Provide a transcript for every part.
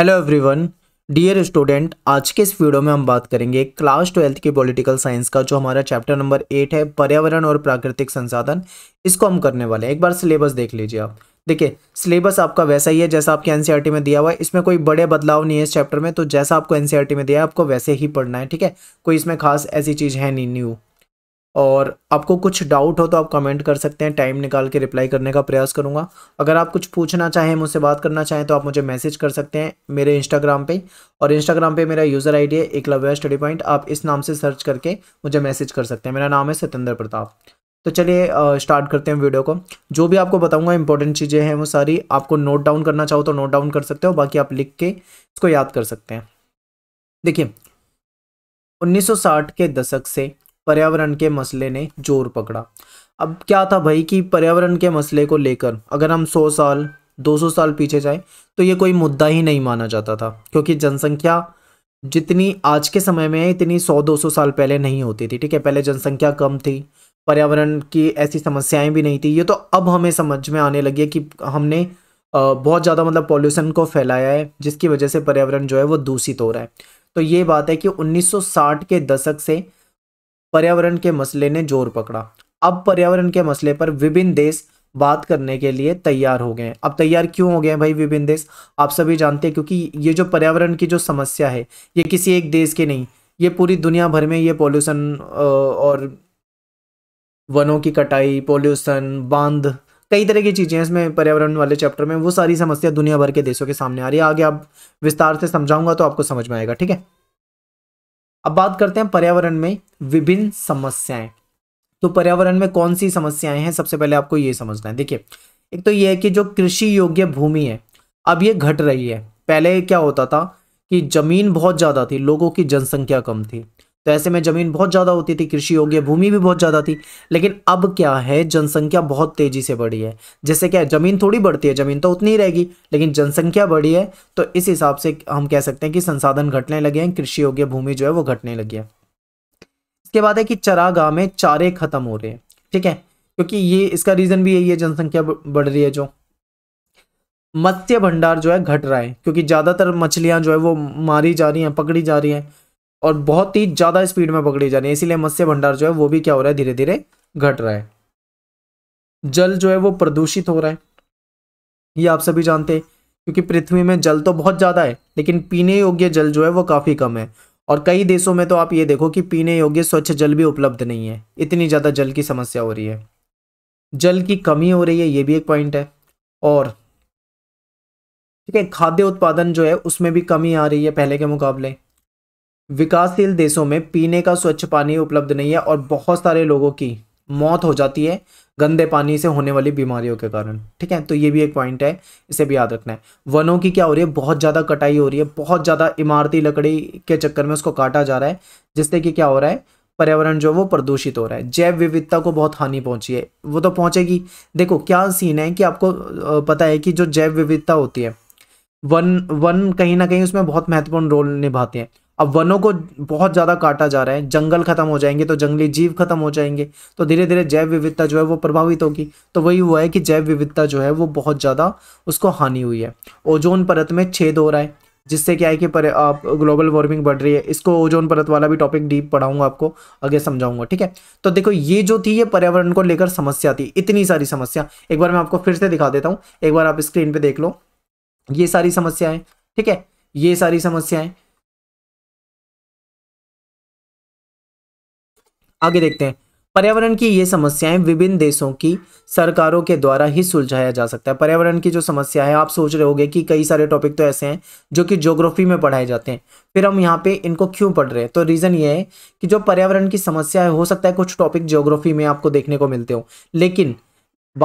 hello everyone dear student आज के इस वीडियो में हम बात करेंगे क्लास ट्वेल्थ के पॉलिटिकल साइंस का जो हमारा चैप्टर नंबर एट है पर्यावरण और प्राकृतिक संसाधन इसको हम करने वाले हैं एक बार सिलेबस देख लीजिए आप देखिए सिलेबस आपका वैसा ही है जैसा आपके एनसीईआरटी e में दिया हुआ है इसमें कोई बड़े बदलाव नहीं है इस चैप्टर में तो जैसा आपको एनसीईआरटी e में दिया है आपको वैसे ही पढ़ना है ठीक है कोई इसमें खास ऐसी चीज़ है नहीं न्यू और आपको कुछ डाउट हो तो आप कमेंट कर सकते हैं टाइम निकाल के रिप्लाई करने का प्रयास करूँगा अगर आप कुछ पूछना चाहें मुझसे बात करना चाहें तो आप मुझे मैसेज कर सकते हैं मेरे इंस्टाग्राम पे और इंस्टाग्राम पे मेरा यूज़र आईडी है एकलव्य स्टडी पॉइंट आप इस नाम से सर्च करके मुझे मैसेज कर सकते हैं मेरा नाम है सतेंद्र प्रताप तो चलिए स्टार्ट करते हैं वीडियो को जो भी आपको बताऊँगा इंपॉर्टेंट चीज़ें हैं वो सारी आपको नोट डाउन करना चाहो तो नोट डाउन कर सकते हो बाकी आप लिख के इसको याद कर सकते हैं देखिए उन्नीस के दशक से पर्यावरण के मसले ने जोर पकड़ा अब क्या था भाई कि पर्यावरण के मसले को लेकर अगर हम 100 साल 200 साल पीछे जाएं तो ये कोई मुद्दा ही नहीं माना जाता था क्योंकि जनसंख्या जितनी आज के समय में है इतनी 100-200 साल पहले नहीं होती थी ठीक है पहले जनसंख्या कम थी पर्यावरण की ऐसी समस्याएं भी नहीं थी ये तो अब हमें समझ में आने लगी है कि हमने बहुत ज़्यादा मतलब पॉल्यूशन को फैलाया है जिसकी वजह से पर्यावरण जो है वो दूषित हो रहा है तो ये बात है कि 1960 के दशक से पर्यावरण के मसले ने जोर पकड़ा अब पर्यावरण के मसले पर विभिन्न देश बात करने के लिए तैयार हो गए अब तैयार क्यों हो गए भाई विभिन्न देश आप सभी जानते हैं क्योंकि ये जो पर्यावरण की जो समस्या है ये किसी एक देश की नहीं ये पूरी दुनिया भर में ये पॉल्यूशन और वनों की कटाई पॉल्यूशन बांध कई तरह की चीज़ें इसमें पर्यावरण वाले चैप्टर में वो सारी समस्या दुनिया भर के देशों के सामने आ रही है आगे आप विस्तार से समझाऊंगा तो आपको समझ में आएगा ठीक है अब बात करते हैं पर्यावरण में विभिन्न समस्याएं तो पर्यावरण में कौन सी समस्याएं हैं सबसे पहले आपको ये समझना है देखिए एक तो ये है कि जो कृषि योग्य भूमि है अब ये घट रही है पहले क्या होता था कि जमीन बहुत ज़्यादा थी लोगों की जनसंख्या कम थी तो ऐसे में ज़मीन बहुत ज़्यादा होती थी कृषि योग्य भूमि भी बहुत ज़्यादा थी लेकिन अब क्या है जनसंख्या बहुत तेज़ी से बढ़ी है जैसे क्या ज़मीन थोड़ी बढ़ती है ज़मीन तो उतनी ही रहेगी लेकिन जनसंख्या बढ़ी है तो इस हिसाब से हम कह सकते हैं कि संसाधन घटने लगे हैं कृषि योग्य भूमि जो है वो घटने लगी है इसके बाद है कि चरागाह में चारे ख़त्म हो रहे हैं ठीक है क्योंकि ये इसका रीज़न भी यही है जनसंख्या बढ़ रही है जो मत्स्य भंडार जो है घट रहा है क्योंकि ज़्यादातर मछलियाँ जो है वो मारी जा रही हैं पकड़ी जा रही हैं और बहुत ही ज़्यादा स्पीड में पकड़ी जा रही है इसीलिए मत्स्य भंडार जो है वो भी क्या हो रहा है धीरे धीरे घट रहा है जल जो है वो प्रदूषित हो रहा है ये आप सभी जानते हैं क्योंकि पृथ्वी में जल तो बहुत ज़्यादा है लेकिन पीने योग्य जल जो है वो काफ़ी कम है और कई देशों में तो आप ये देखो कि पीने योग्य स्वच्छ जल भी उपलब्ध नहीं है इतनी ज़्यादा जल की समस्या हो रही है जल की कमी हो रही है ये भी एक पॉइंट है और ठीक है खाद्य उत्पादन जो है उसमें भी कमी आ रही है पहले के मुकाबले विकासशील देशों में पीने का स्वच्छ पानी उपलब्ध नहीं है और बहुत सारे लोगों की मौत हो जाती है गंदे पानी से होने वाली बीमारियों के कारण ठीक है तो ये भी एक पॉइंट है इसे भी याद रखना है वनों की क्या हो रही है बहुत ज़्यादा कटाई हो रही है बहुत ज़्यादा इमारती लकड़ी के चक्कर में उसको काटा जा रहा है जिससे कि क्या हो रहा है पर्यावरण जो वो प्रदूषित हो रहा है जैव विविधता को बहुत हानि पहुंची है वो तो पहुंचेगी देखो क्या सीन है कि आपको पता है कि जो जैव विविधता होती है वन वन कहीं ना कहीं उसमें बहुत महत्वपूर्ण रोल निभाते हैं अब वनों को बहुत ज़्यादा काटा जा रहा है जंगल खत्म हो जाएंगे तो जंगली जीव खत्म हो जाएंगे तो धीरे धीरे जैव विविधता जो है वो प्रभावित होगी तो वही हुआ है कि जैव विविधता जो है वो बहुत ज़्यादा उसको हानि हुई है ओजोन परत में छेद हो रहा है जिससे क्या है कि पर आप ग्लोबल वार्मिंग बढ़ रही है इसको ओजोन परत वाला भी टॉपिक डीप पढ़ाऊंगा आपको आगे समझाऊंगा ठीक है तो देखो ये जो थी ये पर्यावरण को लेकर समस्या थी इतनी सारी समस्या एक बार मैं आपको फिर से दिखा देता हूँ एक बार आप स्क्रीन पे देख लो ये सारी समस्याएं ठीक है ये सारी समस्याएं आगे देखते हैं पर्यावरण की ये समस्याएं विभिन्न देशों की सरकारों के द्वारा ही सुलझाया जा सकता है पर्यावरण की जो समस्या है आप सोच रहे होंगे कि कई सारे टॉपिक तो ऐसे हैं जो कि ज्योग्राफी में पढ़ाए जाते हैं फिर हम यहाँ पे इनको क्यों पढ़ रहे हैं तो रीज़न ये है कि जो पर्यावरण की समस्या है हो सकता है कुछ टॉपिक ज्योग्राफी में आपको देखने को मिलते हो लेकिन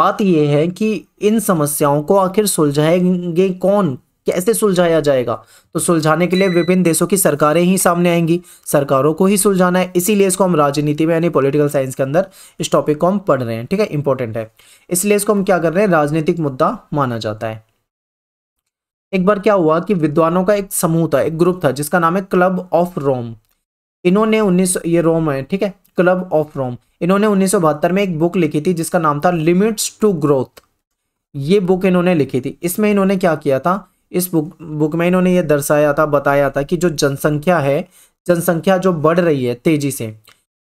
बात यह है कि इन समस्याओं को आखिर सुलझाएंगे कौन कैसे सुलझाया जाएगा तो सुलझाने के लिए विभिन्न देशों की सरकारें ही सामने आएंगी सरकारों को ही सुलझाना है इसीलिए इसको हम राजनीति में यानी पॉलिटिकल साइंस के अंदर इस टॉपिक को हम पढ़ रहे हैं ठीक है इंपॉर्टेंट है इसलिए इसको हम क्या कर रहे हैं राजनीतिक मुद्दा माना जाता है एक बार क्या हुआ कि विद्वानों का एक समूह था एक ग्रुप था जिसका नाम है क्लब ऑफ रोम इन्होंने उन्नीस ये रोम है ठीक है क्लब ऑफ रोम इन्होंने उन्नीस में एक बुक लिखी थी जिसका नाम था लिमिट्स टू ग्रोथ ये बुक इन्होंने लिखी थी इसमें इन्होंने क्या किया था इस बुक बुक में इन्होंने ये दर्शाया था बताया था कि जो जनसंख्या है जनसंख्या जो बढ़ रही है तेज़ी से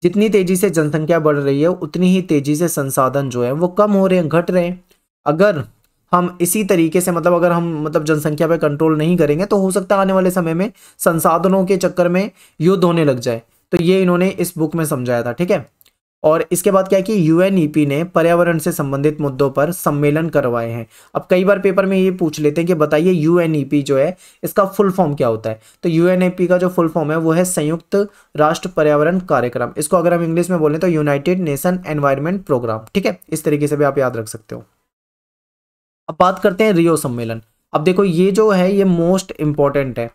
जितनी तेज़ी से जनसंख्या बढ़ रही है उतनी ही तेज़ी से संसाधन जो है वो कम हो रहे हैं घट रहे हैं अगर हम इसी तरीके से मतलब अगर हम मतलब जनसंख्या पर कंट्रोल नहीं करेंगे तो हो सकता है आने वाले समय में संसाधनों के चक्कर में युद्ध होने लग जाए तो ये इन्होंने इस बुक में समझाया था ठीक है और इसके बाद क्या है कि यू e ने पर्यावरण से संबंधित मुद्दों पर सम्मेलन करवाए हैं अब कई बार पेपर में ये पूछ लेते हैं कि बताइए यू e जो है इसका फुल फॉर्म क्या होता है तो यू e का जो फुल फॉर्म है वो है संयुक्त राष्ट्र पर्यावरण कार्यक्रम इसको अगर हम इंग्लिश में बोलें तो यूनाइटेड नेशन एनवायरमेंट प्रोग्राम ठीक है इस तरीके से भी आप याद रख सकते हो अब बात करते हैं रियो सम्मेलन अब देखो ये जो है ये मोस्ट इंपॉर्टेंट है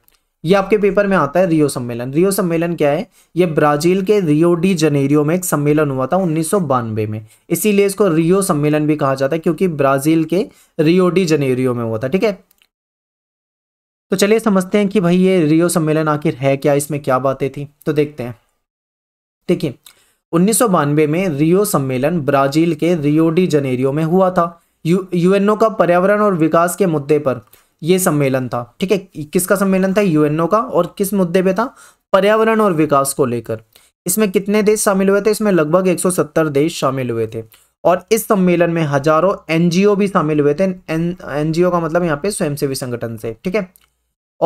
ये आपके पेपर में आता है रियो सम्मेलन रियो सम्मेलन क्या है ये ब्राजील के रियो डी जनेरियो में एक सम्मेलन हुआ था उन्नीस में इसीलिए इसको रियो सम्मेलन भी कहा जाता है क्योंकि ब्राजील के रियो डी जनेरियो में हुआ था ठीक है तो चलिए समझते हैं कि भाई ये रियो सम्मेलन आखिर है क्या इसमें क्या बातें थी तो देखते हैं देखिए उन्नीस में रियो सम्मेलन ब्राजील के रियो डी जनेरियो में हुआ था यू यूएनओ का पर्यावरण और विकास के मुद्दे पर ये सम्मेलन था ठीक है किसका सम्मेलन था यूएनओ का और किस मुद्दे पे था पर्यावरण और विकास को लेकर इसमें कितने देश शामिल हुए थे इसमें लगभग 170 देश शामिल हुए थे और इस सम्मेलन में हजारों एनजीओ भी शामिल हुए थे एनजीओ का मतलब यहाँ पे स्वयंसेवी संगठन से ठीक है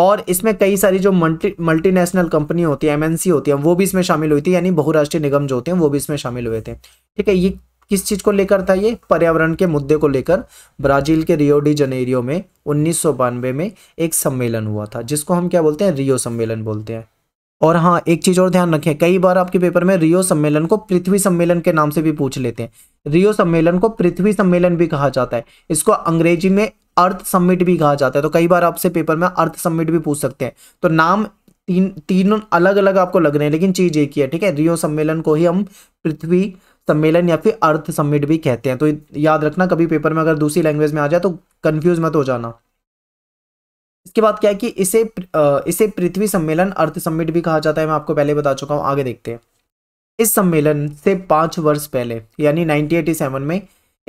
और इसमें कई सारी जो मल्टी मल्टीनेशनल कंपनी होती है एमएनसी होती है वो भी इसमें शामिल हुई थी यानी बहुराष्ट्रीय निगम जो होते हैं वो भी इसमें शामिल हुए थे ठीक है ये किस चीज़ को लेकर था ये पर्यावरण के मुद्दे को लेकर ब्राजील के रियो डी जनेरियो में उन्नीस में एक सम्मेलन हुआ था जिसको हम क्या बोलते हैं रियो सम्मेलन बोलते हैं और हाँ एक चीज़ और ध्यान रखें कई बार आपके पेपर में रियो सम्मेलन को पृथ्वी सम्मेलन के नाम से भी पूछ लेते हैं रियो सम्मेलन को पृथ्वी सम्मेलन भी कहा जाता है इसको अंग्रेजी में अर्थ सम्मिट भी कहा जाता है तो कई बार आपसे पेपर में अर्थ सम्मिट भी पूछ सकते हैं तो नाम तीन तीनों अलग अलग आपको लग रहे हैं लेकिन चीज़ एक ही है ठीक है रियो सम्मेलन को ही हम पृथ्वी सम्मेलन या फिर अर्थ सम्मिट भी कहते हैं तो याद रखना कभी पेपर में अगर दूसरी लैंग्वेज में आ जाए तो कन्फ्यूज मत हो जाना इसके बाद क्या है कि इसे इसे पृथ्वी सम्मेलन अर्थ सम्मिट भी कहा जाता है मैं आपको पहले बता चुका हूँ आगे देखते हैं इस सम्मेलन से पाँच वर्ष पहले यानी 1987 में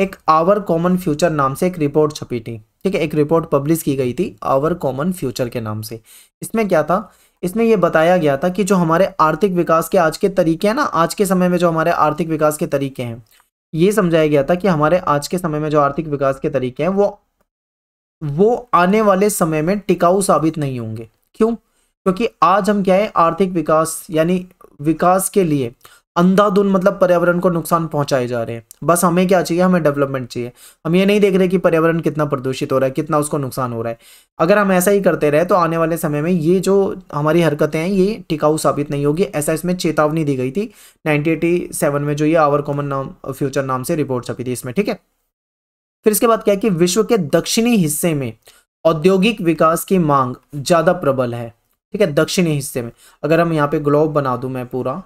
एक आवर कॉमन फ्यूचर नाम से एक रिपोर्ट छपी थी ठीक है एक रिपोर्ट पब्लिश की गई थी आवर कॉमन फ्यूचर के नाम से इसमें क्या था इसमें यह बताया गया था कि जो हमारे आर्थिक विकास के आज के तरीके हैं ना आज के समय में जो हमारे आर्थिक विकास के तरीके हैं ये समझाया गया था कि हमारे आज के समय में जो आर्थिक विकास के तरीके हैं वो वो आने वाले समय में टिकाऊ साबित नहीं होंगे क्यों क्योंकि आज हम क्या है आर्थिक विकास यानी विकास के लिए अंधाधुन मतलब पर्यावरण को नुकसान पहुंचाए जा रहे हैं बस हमें क्या चाहिए हमें डेवलपमेंट चाहिए हम ये नहीं देख रहे कि पर्यावरण कितना प्रदूषित हो रहा है कितना उसको नुकसान हो रहा है अगर हम ऐसा ही करते रहे तो आने वाले समय में ये जो हमारी हरकतें हैं ये टिकाऊ साबित नहीं होगी ऐसा इसमें चेतावनी दी गई थी नाइनटीन में जो ये आवर कॉमन नाम फ्यूचर नाम से रिपोर्ट छपी थी इसमें ठीक है फिर इसके बाद क्या है कि विश्व के दक्षिणी हिस्से में औद्योगिक विकास की मांग ज़्यादा प्रबल है ठीक है दक्षिणी हिस्से में अगर हम यहाँ पे ग्लोब बना दू मैं पूरा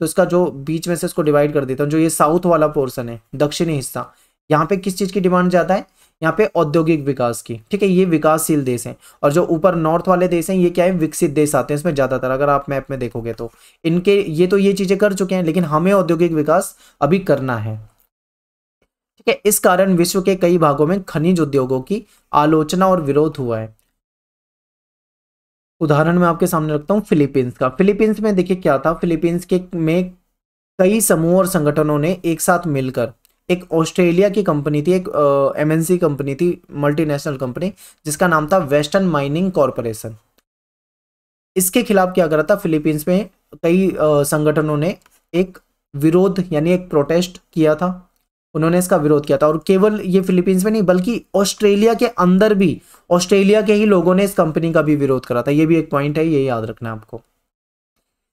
तो इसका जो बीच में से इसको डिवाइड कर देता हूँ जो ये साउथ वाला पोर्सन है दक्षिणी हिस्सा यहाँ पे किस चीज़ की डिमांड जाता है यहाँ पे औद्योगिक विकास की ठीक है ये विकासशील देश हैं और जो ऊपर नॉर्थ वाले देश हैं ये क्या है विकसित देश आते हैं इसमें ज़्यादातर अगर आप मैप में देखोगे तो इनके ये तो ये चीज़ें कर चुके हैं लेकिन हमें औद्योगिक विकास अभी करना है ठीक है इस कारण विश्व के कई भागों में खनिज उद्योगों की आलोचना और विरोध हुआ है उदाहरण मैं आपके सामने रखता हूँ फिलीपींस का फिलीपींस में देखिए क्या था फिलीपींस के में कई समूह और संगठनों ने एक साथ मिलकर एक ऑस्ट्रेलिया की कंपनी थी एक एमएनसी कंपनी थी मल्टीनेशनल कंपनी जिसका नाम था वेस्टर्न माइनिंग कॉरपोरेशन इसके खिलाफ क्या करा था फिलीपींस में कई संगठनों ने एक विरोध यानी एक प्रोटेस्ट किया था उन्होंने इसका विरोध किया था और केवल ये फिलीपींस में नहीं बल्कि ऑस्ट्रेलिया के अंदर भी ऑस्ट्रेलिया के ही लोगों ने इस कंपनी का भी विरोध करा था ये भी एक पॉइंट है ये याद रखना है आपको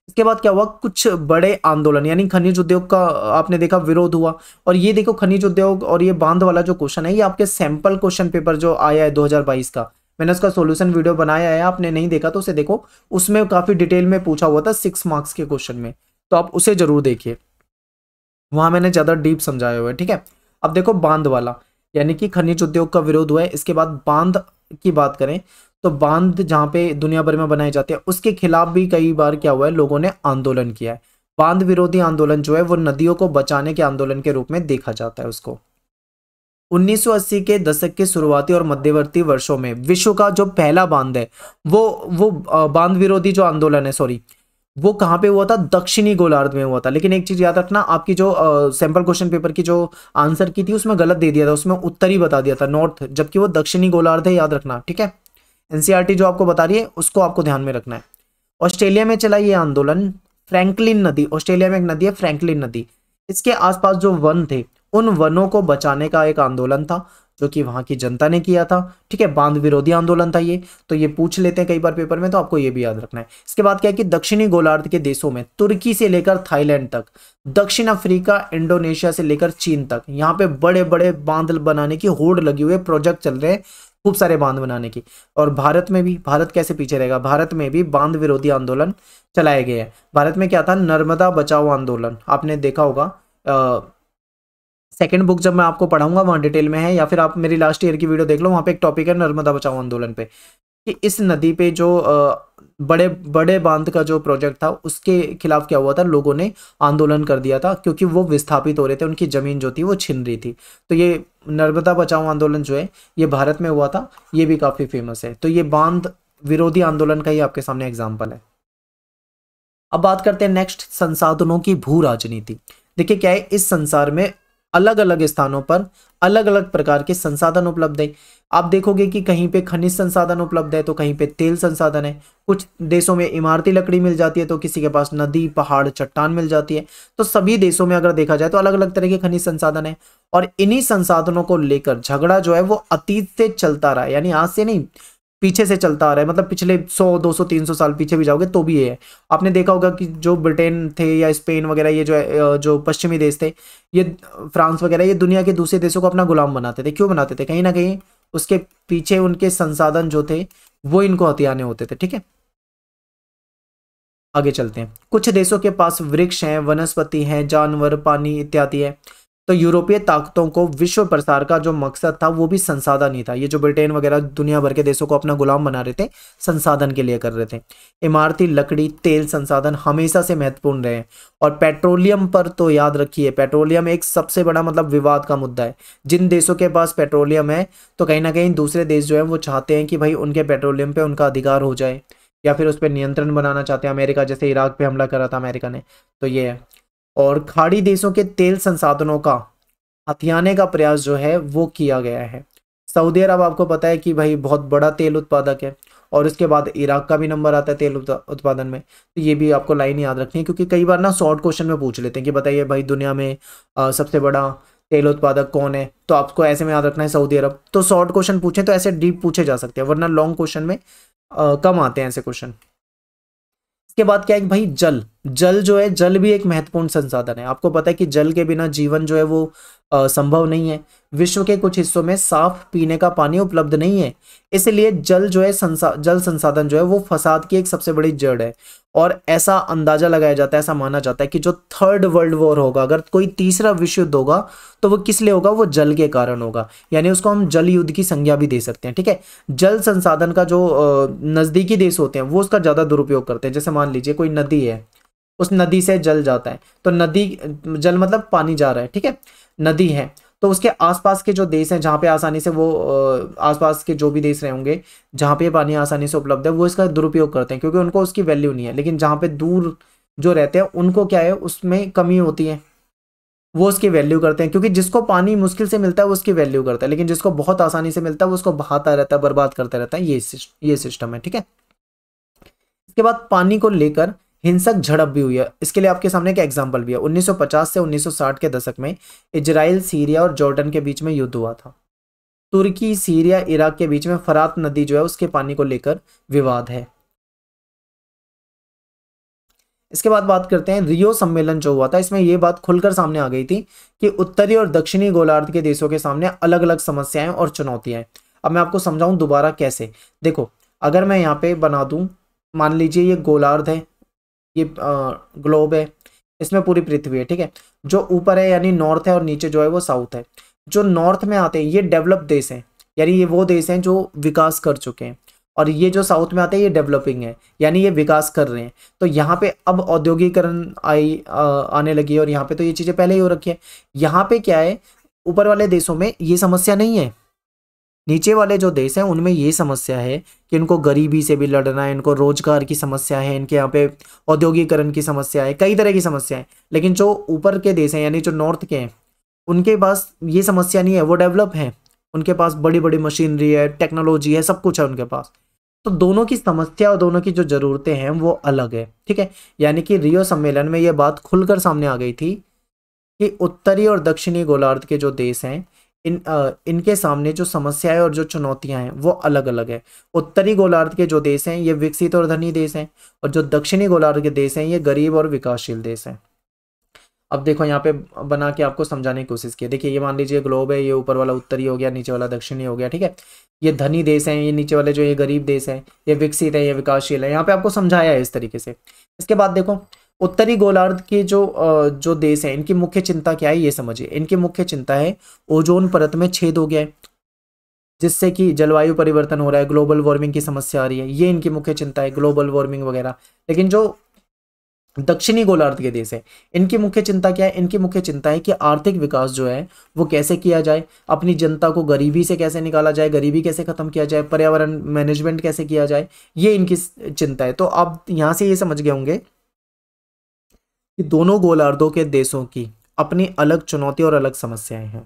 इसके बाद क्या हुआ कुछ बड़े आंदोलन यानी खनिज उद्योग का आपने देखा विरोध हुआ और ये देखो खनिज उद्योग और ये बांध वाला जो क्वेश्चन है ये आपके सैंपल क्वेश्चन पेपर जो आया है 2022 का मैंने उसका सोल्यूशन वीडियो बनाया है आपने नहीं देखा तो उसे देखो उसमें काफी डिटेल में पूछा हुआ था सिक्स मार्क्स के क्वेश्चन में तो आप उसे जरूर देखिए वहां मैंने ज्यादा डीप समझाया हुआ है ठीक है अब देखो बांध वाला यानी कि खनिज उद्योग का विरोध हुआ है इसके बाद बांध की बात करें तो बांध जहाँ पे दुनिया भर में बनाए जाते हैं उसके खिलाफ भी कई बार क्या हुआ है लोगों ने आंदोलन किया है बांध विरोधी आंदोलन जो है वो नदियों को बचाने के आंदोलन के रूप में देखा जाता है उसको 1980 के दशक के शुरुआती और मध्यवर्ती वर्षों में विश्व का जो पहला बांध है वो वो बांध विरोधी जो आंदोलन है सॉरी वो कहाँ पे हुआ था दक्षिणी गोलार्ध में हुआ था लेकिन एक चीज याद रखना आपकी जो सैंपल क्वेश्चन पेपर की जो आंसर की थी उसमें गलत दे दिया था उसमें उत्तर ही बता दिया था नॉर्थ जबकि वो दक्षिणी गोलार्ध है याद रखना ठीक है एनसीईआरटी e जो आपको बता रही है उसको आपको ध्यान में रखना है ऑस्ट्रेलिया में चला ये आंदोलन फ्रैंकलिन नदी ऑस्ट्रेलिया में एक नदी है फ्रैंकलिन नदी इसके आसपास जो वन थे उन वनों को बचाने का एक आंदोलन था जो कि वहां की जनता ने किया था ठीक है बांध विरोधी आंदोलन था ये तो ये पूछ लेते हैं कई बार पेपर में तो आपको ये भी याद रखना है इसके बाद क्या है कि दक्षिणी गोलार्ध के देशों में तुर्की से लेकर थाईलैंड तक दक्षिण अफ्रीका इंडोनेशिया से लेकर चीन तक यहाँ पे बड़े बड़े बांध बनाने की होड़ लगी हुई प्रोजेक्ट चल रहे हैं खूब सारे बांध बनाने की और भारत में भी भारत कैसे पीछे रहेगा भारत में भी बांध विरोधी आंदोलन चलाए गए हैं भारत में क्या था नर्मदा बचाओ आंदोलन आपने देखा होगा सेकंड बुक जब मैं आपको पढ़ाऊंगा वहाँ डिटेल में है या फिर आप मेरी लास्ट ईयर की वीडियो देख लो वहाँ पे एक टॉपिक है नर्मदा बचाओ आंदोलन पे कि इस नदी पे जो बड़े बड़े बांध का जो प्रोजेक्ट था उसके खिलाफ क्या हुआ था लोगों ने आंदोलन कर दिया था क्योंकि वो विस्थापित हो रहे थे उनकी ज़मीन जो थी वो छिन रही थी तो ये नर्मदा बचाओ आंदोलन जो है ये भारत में हुआ था ये भी काफ़ी फेमस है तो ये बांध विरोधी आंदोलन का ही आपके सामने एग्जाम्पल है अब बात करते हैं नेक्स्ट संसाधनों की भू राजनीति देखिए क्या है इस संसार में अलग अलग स्थानों पर अलग अलग प्रकार के संसाधन उपलब्ध है आप देखोगे कि कहीं पे खनिज संसाधन उपलब्ध है तो कहीं पे तेल संसाधन है कुछ देशों में इमारती लकड़ी मिल जाती है तो किसी के पास नदी पहाड़ चट्टान मिल जाती है तो सभी देशों में अगर देखा जाए तो अलग अलग तरह के खनिज संसाधन है और इन्हीं संसाधनों को लेकर झगड़ा जो है वो अतीत से चलता रहा है यानी आज से नहीं पीछे से चलता आ रहा है मतलब पिछले 100, 200, 300 साल पीछे भी जाओगे तो भी ये है आपने देखा होगा कि जो ब्रिटेन थे या स्पेन वगैरह ये जो जो पश्चिमी देश थे ये फ्रांस वगैरह ये दुनिया के दूसरे देशों को अपना गुलाम बनाते थे क्यों बनाते थे कहीं ना कहीं उसके पीछे उनके संसाधन जो थे वो इनको हथियाने होते थे ठीक है आगे चलते हैं कुछ देशों के पास वृक्ष हैं वनस्पति हैं जानवर पानी इत्यादि है तो यूरोपीय ताकतों को विश्व प्रसार का जो मकसद था वो भी संसाधन ही था ये जो ब्रिटेन वगैरह दुनिया भर के देशों को अपना गुलाम बना रहे थे संसाधन के लिए कर रहे थे इमारती लकड़ी तेल संसाधन हमेशा से महत्वपूर्ण रहे और पेट्रोलियम पर तो याद रखिए पेट्रोलियम एक सबसे बड़ा मतलब विवाद का मुद्दा है जिन देशों के पास पेट्रोलियम है तो कहीं ना कहीं दूसरे देश जो है वो चाहते हैं कि भाई उनके पेट्रोलियम पर उनका अधिकार हो जाए या फिर उस पर नियंत्रण बनाना चाहते हैं अमेरिका जैसे इराक पर हमला करा था अमेरिका ने तो ये है और खाड़ी देशों के तेल संसाधनों का हथियाने का प्रयास जो है वो किया गया है सऊदी अरब आपको पता है कि भाई बहुत बड़ा तेल उत्पादक है और उसके बाद इराक का भी नंबर आता है तेल उत्पादन में तो ये भी आपको लाइन याद रखनी है क्योंकि कई बार ना शॉर्ट क्वेश्चन में पूछ लेते हैं कि बताइए भाई दुनिया में आ, सबसे बड़ा तेल उत्पादक कौन है तो आपको ऐसे में याद रखना है सऊदी अरब तो शॉर्ट क्वेश्चन पूछें तो ऐसे डीप पूछे जा सकते हैं वरना लॉन्ग क्वेश्चन में आ, कम आते हैं ऐसे क्वेश्चन इसके बाद क्या है भाई जल जल जो है जल भी एक महत्वपूर्ण संसाधन है आपको पता है कि जल के बिना जीवन जो है वो आ, संभव नहीं है विश्व के कुछ हिस्सों में साफ पीने का पानी उपलब्ध नहीं है इसलिए जल जो है संसा जल संसाधन जो है वो फसाद की एक सबसे बड़ी जड़ है और ऐसा अंदाजा लगाया जाता है ऐसा माना जाता है कि जो थर्ड वर्ल्ड वॉर होगा अगर कोई तीसरा विश्व युद्ध होगा तो वो किस लिए होगा वो जल के कारण होगा यानी उसको हम जल युद्ध की संज्ञा भी दे सकते हैं ठीक है जल संसाधन का जो नज़दीकी देश होते हैं वो उसका ज़्यादा दुरुपयोग करते हैं जैसे मान लीजिए कोई नदी है उस नदी से जल जाता है तो नदी जल मतलब पानी जा रहा है ठीक है नदी है तो उसके आसपास के जो देश हैं जहाँ पे आसानी से वो आसपास के जो भी देश रहे होंगे जहाँ पे पानी आसानी से उपलब्ध है वो इसका दुरुपयोग करते हैं क्योंकि उनको उसकी वैल्यू नहीं है लेकिन जहाँ पे दूर जो रहते हैं उनको क्या है उसमें कमी होती है वो उसकी वैल्यू करते हैं क्योंकि जिसको पानी मुश्किल से मिलता है वो उसकी वैल्यू करता है लेकिन जिसको बहुत आसानी से मिलता है वो उसको बहाता रहता है बर्बाद करता रहता है ये ये सिस्टम है ठीक है इसके बाद पानी को लेकर हिंसक झड़प भी हुई है इसके लिए आपके सामने एक एग्जाम्पल भी है 1950 से 1960 के दशक में इजराइल सीरिया और जॉर्डन के बीच में युद्ध हुआ था तुर्की सीरिया इराक के बीच में फरात नदी जो है उसके पानी को लेकर विवाद है इसके बाद बात करते हैं रियो सम्मेलन जो हुआ था इसमें यह बात खुलकर सामने आ गई थी कि उत्तरी और दक्षिणी गोलार्ध के देशों के सामने अलग अलग समस्याएं और चुनौतियां अब मैं आपको समझाऊं दोबारा कैसे देखो अगर मैं यहाँ पे बना दूं मान लीजिए ये गोलार्ध है ये ग्लोब है इसमें पूरी पृथ्वी है ठीक है जो ऊपर है यानी नॉर्थ है और नीचे जो है वो साउथ है जो नॉर्थ में आते हैं ये डेवलप देश हैं यानी ये वो देश हैं जो विकास कर चुके हैं और ये जो साउथ में आते हैं ये डेवलपिंग है यानी ये विकास कर रहे हैं तो यहाँ पे अब औद्योगिकरण आई आ, आने लगी है और यहाँ पे तो ये चीज़ें पहले ही हो रखी है यहाँ पे क्या है ऊपर वाले देशों में ये समस्या नहीं है नीचे वाले जो देश हैं उनमें ये समस्या है कि इनको गरीबी से भी लड़ना है इनको रोजगार की समस्या है इनके यहाँ पे औद्योगिकरण की समस्या है कई तरह की समस्या है लेकिन जो ऊपर के देश हैं यानी जो नॉर्थ के हैं उनके पास ये समस्या नहीं है वो डेवलप हैं उनके पास बड़ी बड़ी मशीनरी है टेक्नोलॉजी है सब कुछ है उनके पास तो दोनों की समस्या और दोनों की जो ज़रूरतें हैं वो अलग है ठीक है यानी कि रियो सम्मेलन में ये बात खुलकर सामने आ गई थी कि उत्तरी और दक्षिणी गोलार्ध के जो देश हैं इन आ, इनके सामने जो समस्याएं और जो चुनौतियां हैं वो अलग अलग है उत्तरी गोलार्ध के जो देश हैं ये विकसित और धनी देश हैं और जो दक्षिणी गोलार्ध के देश हैं ये गरीब और विकासशील देश हैं अब देखो यहाँ पे बना के आपको समझाने की कोशिश की देखिए ये मान लीजिए ग्लोब है ये ऊपर वाला उत्तरी हो गया नीचे वाला दक्षिणी हो गया ठीक है ये धनी देश है ये नीचे वाले जो ये गरीब देश है ये विकसित है ये विकासशील है यहाँ पे आपको समझाया है इस तरीके से इसके बाद देखो उत्तरी गोलार्ध के जो जो देश हैं इनकी मुख्य चिंता क्या है ये समझिए इनकी मुख्य चिंता है ओजोन परत में छेद हो गया है जिससे कि जलवायु परिवर्तन हो रहा है ग्लोबल वार्मिंग की समस्या आ रही है ये इनकी मुख्य चिंता है ग्लोबल वार्मिंग वगैरह लेकिन जो दक्षिणी गोलार्ध के देश है इनकी मुख्य चिंता क्या है इनकी मुख्य चिंता है कि आर्थिक विकास जो है वो कैसे किया जाए अपनी जनता को गरीबी से कैसे निकाला जाए गरीबी कैसे खत्म किया जाए पर्यावरण मैनेजमेंट कैसे किया जाए ये इनकी चिंता है तो आप यहाँ से ये समझ गए होंगे कि दोनों गोलार्धों के देशों की अपनी अलग चुनौती और अलग समस्याएं हैं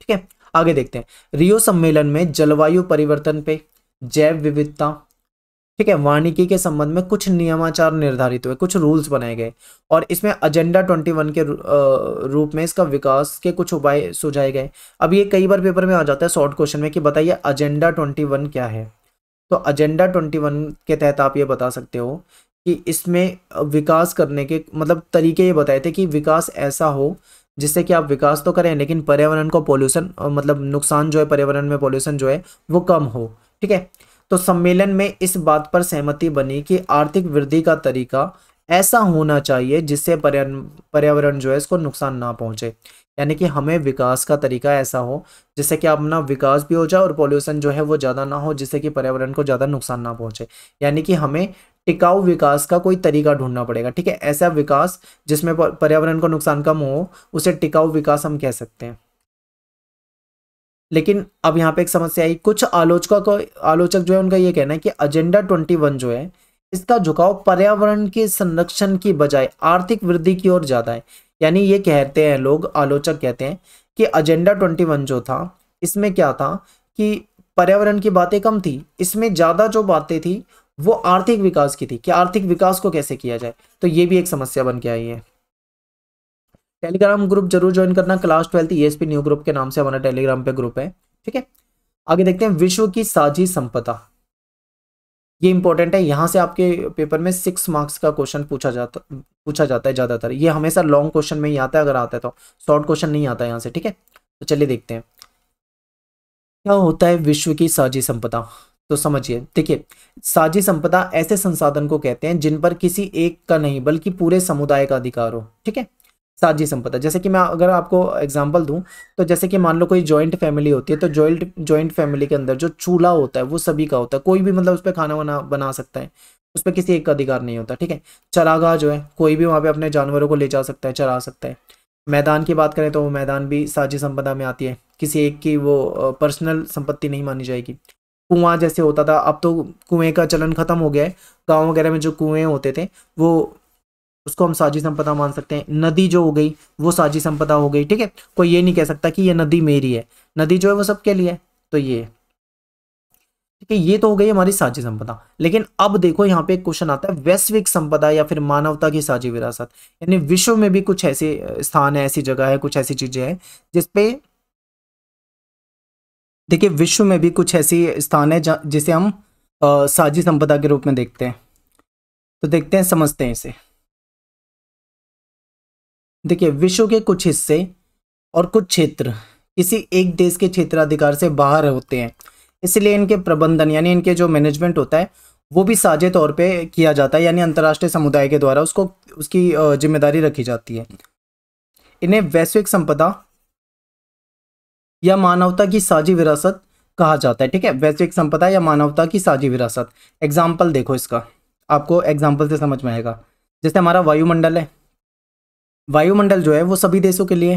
ठीक है आगे देखते हैं रियो सम्मेलन में जलवायु परिवर्तन पे जैव विविधता ठीक है वानिकी के संबंध में कुछ नियमाचार निर्धारित हुए कुछ रूल्स बनाए गए और इसमें एजेंडा 21 के रूप में इसका विकास के कुछ उपाय सुझाए गए अब ये कई बार पेपर में आ जाता है शॉर्ट क्वेश्चन में कि बताइए एजेंडा 21 क्या है तो एजेंडा 21 के तहत आप ये बता सकते हो कि इसमें विकास करने के मतलब तरीके ये बताए थे कि विकास ऐसा हो जिससे कि आप विकास तो करें लेकिन पर्यावरण को पॉल्यूशन मतलब नुकसान जो है पर्यावरण में पॉल्यूशन जो है वो कम हो ठीक है तो सम्मेलन में इस बात पर सहमति बनी कि आर्थिक वृद्धि का तरीका ऐसा होना चाहिए जिससे पर्यावरण जो है इसको नुकसान ना पहुंचे यानी कि हमें विकास का तरीका ऐसा हो जिससे कि अपना विकास भी हो जाए और पॉल्यूशन जो है वो ज़्यादा ना हो जिससे कि पर्यावरण को ज़्यादा नुकसान ना पहुंचे यानी कि हमें टिकाऊ विकास का कोई तरीका ढूंढना पड़ेगा ठीक है ऐसा विकास जिसमें पर्यावरण को नुकसान कम हो उसे टिकाऊ विकास हम कह सकते हैं लेकिन अब यहाँ पे एक समस्या आई कुछ आलोचकों को आलोचक जो है उनका ये कहना है कि एजेंडा ट्वेंटी वन जो है इसका झुकाव पर्यावरण के संरक्षण की बजाय आर्थिक वृद्धि की ओर ज़्यादा है यानी ये कहते हैं लोग आलोचक कहते हैं कि एजेंडा ट्वेंटी वन जो था इसमें क्या था कि पर्यावरण की बातें कम थी इसमें ज़्यादा जो बातें थी वो आर्थिक विकास की थी कि आर्थिक विकास को कैसे किया जाए तो ये भी एक समस्या बन के आई है टेलीग्राम ग्रुप जरूर ज्वाइन करना class twelfth ESP new group के नाम से हमारा टेलीग्राम पे ग्रुप है ठीक है आगे देखते हैं विश्व की साझी संपदा ये इंपॉर्टेंट है यहाँ से आपके पेपर में सिक्स मार्क्स का क्वेश्चन पूछा जाता पूछा जाता है ज़्यादातर ये हमेशा लॉन्ग क्वेश्चन में ही आता है अगर आता है तो शॉर्ट क्वेश्चन नहीं आता यहाँ से ठीक है तो चलिए देखते हैं क्या होता है विश्व की साझी संपदा तो समझिए देखिए साझी संपदा ऐसे संसाधन को कहते हैं जिन पर किसी एक का नहीं बल्कि पूरे समुदाय का अधिकार हो ठीक है साझी संपदा जैसे कि मैं अगर आपको एग्जाम्पल दूं तो जैसे कि मान लो कोई जॉइंट फैमिली होती है तो जॉइंट जॉइंट फैमिली के अंदर जो चूल्हा होता है वो सभी का होता है कोई भी मतलब उस पर खाना बना बना सकता है उस पर किसी एक का अधिकार नहीं होता ठीक है चरागाह जो है कोई भी वहाँ पे अपने जानवरों को ले जा सकता है चरा सकता है मैदान की बात करें तो वो मैदान भी साझी संपदा में आती है किसी एक की वो पर्सनल संपत्ति नहीं मानी जाएगी कुआं जैसे होता था अब तो कुएं का चलन खत्म हो गया है गांव वगैरह में जो कुएं होते थे वो उसको हम साझी संपदा मान सकते हैं नदी जो हो गई वो साझी संपदा हो गई ठीक है कोई ये नहीं कह सकता कि ये नदी मेरी है नदी जो है वो सबके लिए है तो ये ठीक है ये तो हो गई हमारी साझी संपदा लेकिन अब देखो यहाँ पे एक क्वेश्चन आता है वैश्विक संपदा या फिर मानवता की साझी विरासत यानी विश्व में भी कुछ ऐसे स्थान है ऐसी जगह है कुछ ऐसी चीजें हैं जिसपे देखिए विश्व में भी कुछ ऐसी स्थान है जिसे हम साझी संपदा के रूप में देखते हैं तो देखते हैं समझते हैं इसे देखिए विश्व के कुछ हिस्से और कुछ क्षेत्र किसी एक देश के क्षेत्राधिकार से बाहर होते हैं इसलिए इनके प्रबंधन यानी इनके जो मैनेजमेंट होता है वो भी साझे तौर पे किया जाता है यानी अंतर्राष्ट्रीय समुदाय के द्वारा उसको उसकी जिम्मेदारी रखी जाती है इन्हें वैश्विक संपदा या मानवता की साझी विरासत कहा जाता है ठीक है वैश्विक संपदा या मानवता की साझी विरासत एग्जाम्पल देखो इसका आपको एग्जाम्पल से समझ में आएगा जैसे हमारा वायुमंडल है वायुमंडल जो है वो सभी देशों के लिए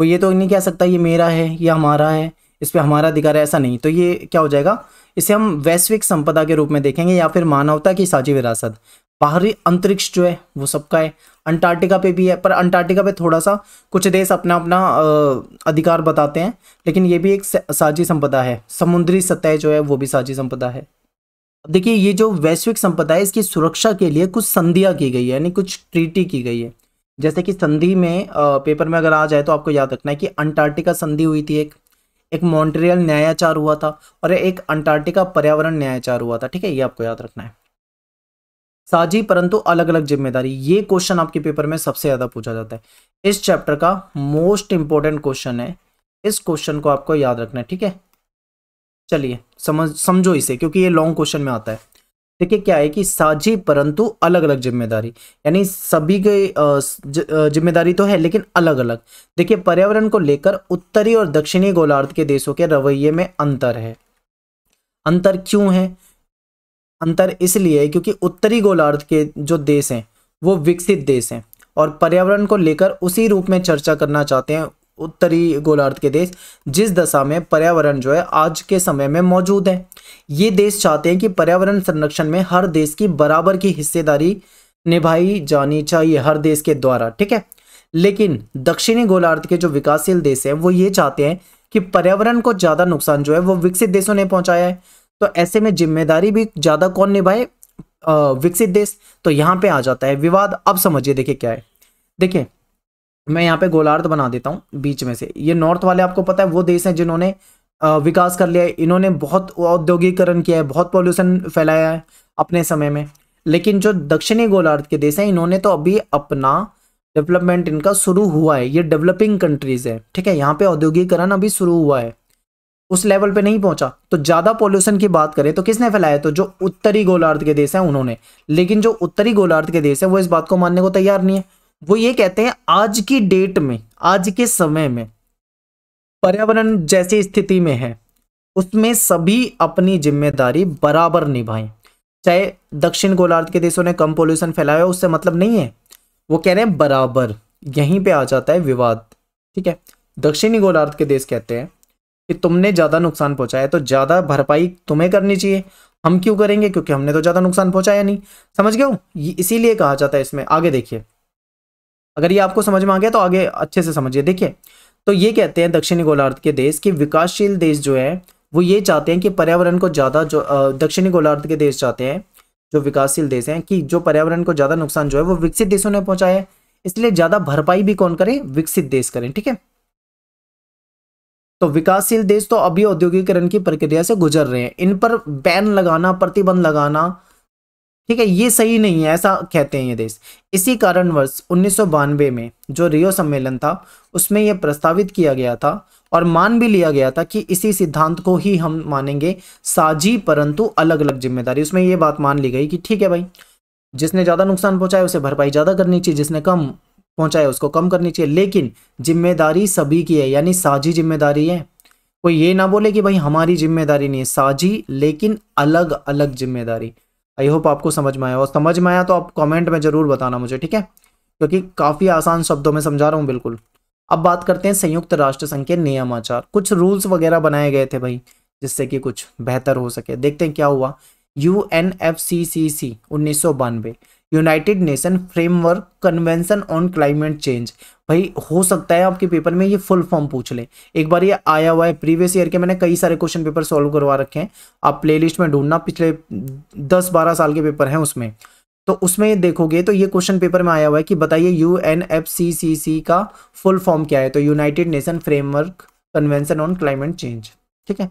वो ये तो नहीं कह सकता ये मेरा है या हमारा है इस पर हमारा अधिकार है ऐसा नहीं तो ये क्या हो जाएगा इसे हम वैश्विक संपदा के रूप में देखेंगे या फिर मानवता की साझी विरासत बाहरी अंतरिक्ष जो है वो सबका है अंटार्कटिका पे भी है पर अंटार्कटिका पे थोड़ा सा कुछ देश अपना अपना अधिकार बताते हैं लेकिन ये भी एक साझी संपदा है समुद्री सतह जो है वो भी साझी संपदा है देखिए ये जो वैश्विक संपदा है इसकी सुरक्षा के लिए कुछ संधियाँ की गई है यानी कुछ ट्रीटी की गई है जैसे कि संधि में पेपर में अगर आ जाए तो आपको याद रखना है कि अंटार्कटिका संधि हुई थी एक एक मॉन्ट्रियल न्यायाचार हुआ था और एक अंटार्कटिका पर्यावरण न्यायाचार हुआ था ठीक है ये आपको याद रखना है साझी परंतु अलग अलग जिम्मेदारी ये क्वेश्चन आपके पेपर में सबसे ज़्यादा पूछा जाता है इस चैप्टर का मोस्ट इंपॉर्टेंट क्वेश्चन है इस क्वेश्चन को आपको याद रखना है ठीक है चलिए समझ समझो इसे क्योंकि ये लॉन्ग क्वेश्चन में आता है देखिए क्या है कि साझी परंतु अलग अलग जिम्मेदारी यानी सभी के जिम्मेदारी तो है लेकिन अलग अलग देखिए पर्यावरण को लेकर उत्तरी और दक्षिणी गोलार्ध के देशों के रवैये में अंतर है अंतर क्यों है अंतर इसलिए है क्योंकि उत्तरी गोलार्ध के जो देश हैं वो विकसित देश हैं और पर्यावरण को लेकर उसी रूप में चर्चा करना चाहते हैं उत्तरी गोलार्ध के देश जिस दशा में पर्यावरण जो है आज के समय में मौजूद है ये देश चाहते हैं कि पर्यावरण संरक्षण में हर देश की बराबर की हिस्सेदारी निभाई जानी चाहिए हर देश के द्वारा ठीक है लेकिन दक्षिणी गोलार्ध के जो विकासशील देश हैं वो ये चाहते हैं कि पर्यावरण को ज़्यादा नुकसान जो है वो विकसित देशों ने पहुंचाया है तो ऐसे में जिम्मेदारी भी ज्यादा कौन निभाए विकसित देश तो यहाँ पे आ जाता है विवाद अब समझिए देखिए क्या है देखिए मैं यहाँ पे गोलार्ध बना देता हूँ बीच में से ये नॉर्थ वाले आपको पता है वो देश हैं जिन्होंने विकास कर लिया है इन्होंने बहुत औद्योगिकरण किया है बहुत पॉल्यूशन फैलाया है अपने समय में लेकिन जो दक्षिणी गोलार्ध के देश हैं इन्होंने तो अभी अपना डेवलपमेंट इनका शुरू हुआ है ये डेवलपिंग कंट्रीज है ठीक है यहाँ पे औद्योगिकरण अभी शुरू हुआ है उस लेवल पे नहीं पहुंचा तो ज़्यादा पोल्यूशन की बात करें तो किसने फैलाया तो जो उत्तरी गोलार्ध के देश हैं उन्होंने लेकिन जो उत्तरी गोलार्ध के देश हैं वो इस बात को मानने को तैयार नहीं है वो ये कहते हैं आज की डेट में आज के समय में पर्यावरण जैसी स्थिति में है उसमें सभी अपनी जिम्मेदारी बराबर निभाएं चाहे दक्षिण गोलार्ध के देशों ने कम पोल्यूशन फैलाया उससे मतलब नहीं है वो कह रहे हैं बराबर यहीं पे आ जाता है विवाद ठीक है दक्षिणी गोलार्ध के देश कहते हैं कि तुमने ज़्यादा नुकसान पहुंचाया तो ज़्यादा भरपाई तुम्हें करनी चाहिए हम क्यों करेंगे क्योंकि हमने तो ज़्यादा नुकसान पहुंचाया नहीं समझ गए इसीलिए कहा जाता है इसमें आगे देखिए अगर ये आपको समझ में आ गया तो आगे अच्छे से समझिए देखिए तो ये कहते हैं दक्षिणी गोलार्ध के देश कि विकासशील देश जो है वो ये चाहते हैं कि पर्यावरण को ज़्यादा जो दक्षिणी गोलार्ध के देश चाहते हैं जो विकासशील देश हैं कि जो पर्यावरण को ज़्यादा नुकसान जो है वो विकसित देशों ने पहुंचाया है इसलिए ज़्यादा भरपाई भी कौन करें विकसित देश करें ठीक है तो विकासशील देश तो अभी औद्योगिकरण की प्रक्रिया से गुजर रहे हैं इन पर बैन लगाना प्रतिबंध लगाना ठीक है ये सही नहीं है ऐसा कहते हैं ये देश इसी कारणवश उन्नीस में जो रियो सम्मेलन था उसमें यह प्रस्तावित किया गया था और मान भी लिया गया था कि इसी सिद्धांत को ही हम मानेंगे साझी परंतु अलग अलग जिम्मेदारी उसमें यह बात मान ली गई कि ठीक है भाई जिसने ज़्यादा नुकसान पहुंचाया उसे भरपाई ज़्यादा करनी चाहिए जिसने कम पहुंचाया उसको कम करनी चाहिए लेकिन जिम्मेदारी सभी की है यानी साझी जिम्मेदारी है कोई ये ना बोले कि भाई हमारी जिम्मेदारी नहीं है साझी लेकिन अलग अलग जिम्मेदारी आई होप आपको समझ में आया और समझ में आया तो आप कमेंट में ज़रूर बताना मुझे ठीक है क्योंकि काफ़ी आसान शब्दों में समझा रहा हूँ बिल्कुल अब बात करते हैं संयुक्त राष्ट्र संघ के नियमाचार कुछ रूल्स वगैरह बनाए गए थे भाई जिससे कि कुछ बेहतर हो सके देखते हैं क्या हुआ U N F C C C उन्नीस सौ बानवे United Nation framework convention on climate change भाई हो सकता है आपके पेपर में ये फुल फॉर्म पूछ ले एक बार ये आया हुआ है प्रीवियस ईयर के मैंने कई सारे क्वेश्चन पेपर सॉल्व करवा रखे हैं आप प्लेलिस्ट में ढूंढना पिछले दस बारह साल के पेपर हैं उसमें तो उसमें देखोगे तो ये क्वेश्चन पेपर में आया हुआ है कि बताइए U N F C C C का फुल फॉर्म क्या है तो United Nation framework convention on climate change ठीक है